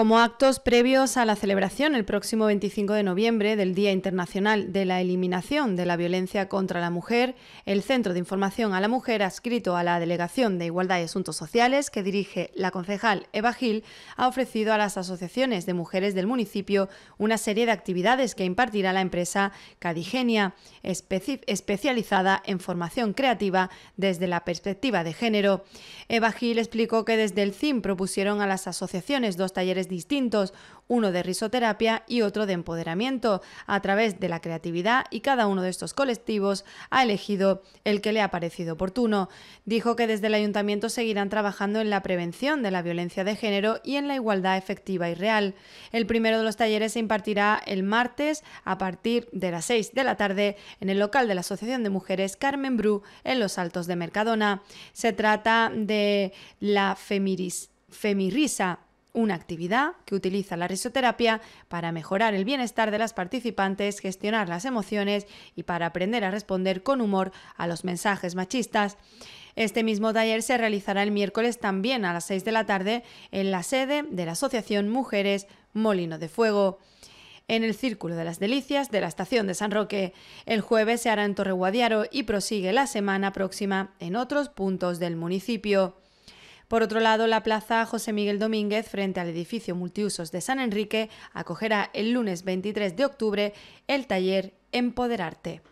Como actos previos a la celebración el próximo 25 de noviembre del Día Internacional de la Eliminación de la Violencia contra la Mujer, el Centro de Información a la Mujer, adscrito a la Delegación de Igualdad y Asuntos Sociales, que dirige la concejal Eva Gil, ha ofrecido a las asociaciones de mujeres del municipio una serie de actividades que impartirá la empresa Cadigenia, especializada en formación creativa desde la perspectiva de género. Eva Gil explicó que desde el CIM propusieron a las asociaciones dos talleres distintos, uno de risoterapia y otro de empoderamiento, a través de la creatividad y cada uno de estos colectivos ha elegido el que le ha parecido oportuno. Dijo que desde el ayuntamiento seguirán trabajando en la prevención de la violencia de género y en la igualdad efectiva y real. El primero de los talleres se impartirá el martes a partir de las 6 de la tarde en el local de la Asociación de Mujeres Carmen Bru en Los Altos de Mercadona. Se trata de la femirisa una actividad que utiliza la risoterapia para mejorar el bienestar de las participantes, gestionar las emociones y para aprender a responder con humor a los mensajes machistas. Este mismo taller se realizará el miércoles también a las 6 de la tarde en la sede de la Asociación Mujeres Molino de Fuego en el Círculo de las Delicias de la Estación de San Roque. El jueves se hará en Torreguadiaro y prosigue la semana próxima en otros puntos del municipio. Por otro lado, la plaza José Miguel Domínguez frente al edificio multiusos de San Enrique acogerá el lunes 23 de octubre el taller Empoderarte.